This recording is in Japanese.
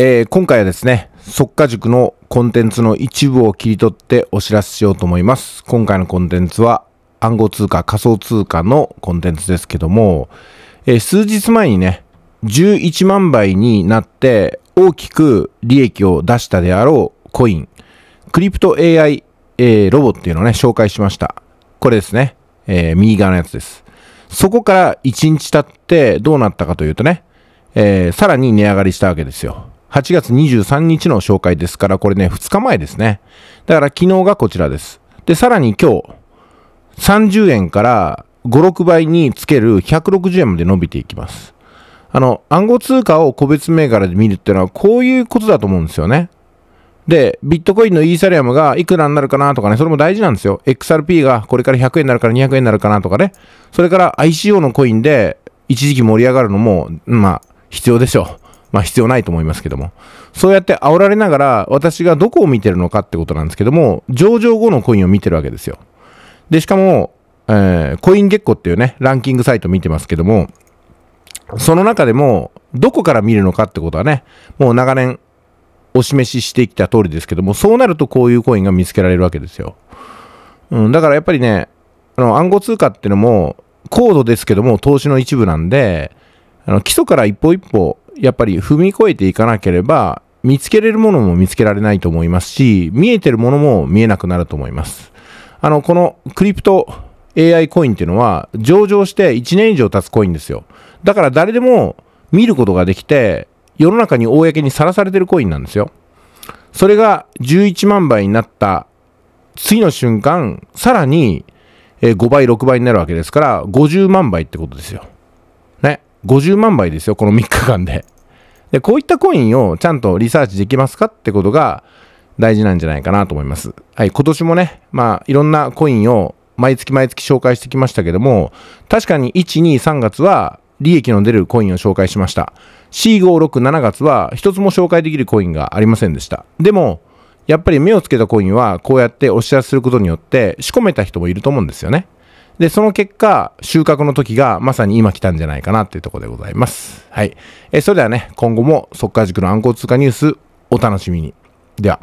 えー、今回はですね、速化塾のコンテンツの一部を切り取ってお知らせしようと思います。今回のコンテンツは暗号通貨、仮想通貨のコンテンツですけども、えー、数日前にね、11万倍になって大きく利益を出したであろうコイン、クリプト AI、えー、ロボっていうのをね、紹介しました。これですね、え右側のやつです。そこから1日経ってどうなったかというとね、えさらに値上がりしたわけですよ。8月23日の紹介ですから、これね、2日前ですね。だから昨日がこちらです。で、さらに今日、30円から5、6倍につける160円まで伸びていきます。あの、暗号通貨を個別銘柄で見るっていうのは、こういうことだと思うんですよね。で、ビットコインのイーサリアムがいくらになるかなとかね、それも大事なんですよ。XRP がこれから100円になるから200円になるかなとかね。それから ICO のコインで一時期盛り上がるのも、まあ、必要でしょう。まあ必要ないと思いますけども。そうやって煽られながら私がどこを見てるのかってことなんですけども、上場後のコインを見てるわけですよ。で、しかも、えー、コイン月光っていうね、ランキングサイト見てますけども、その中でも、どこから見るのかってことはね、もう長年お示ししてきた通りですけども、そうなるとこういうコインが見つけられるわけですよ。うん、だからやっぱりね、あの暗号通貨っていうのも、高度ですけども、投資の一部なんで、あの基礎から一歩一歩やっぱり踏み越えていかなければ見つけれるものも見つけられないと思いますし見えてるものも見えなくなると思いますあのこのクリプト AI コインっていうのは上場して1年以上経つコインですよだから誰でも見ることができて世の中に公にさらされてるコインなんですよそれが11万倍になった次の瞬間さらに5倍6倍になるわけですから50万倍ってことですよ50万倍ですよ、この3日間で。で、こういったコインをちゃんとリサーチできますかってことが大事なんじゃないかなと思います。はい、今年もね、まあ、いろんなコインを毎月毎月紹介してきましたけども、確かに1、2、3月は利益の出るコインを紹介しました。4、5、6、7月は一つも紹介できるコインがありませんでした。でも、やっぱり目をつけたコインはこうやってお知らせすることによって仕込めた人もいると思うんですよね。で、その結果、収穫の時がまさに今来たんじゃないかなっていうところでございます。はい。えー、それではね、今後も速稼塾の暗号通貨ニュースお楽しみに。では。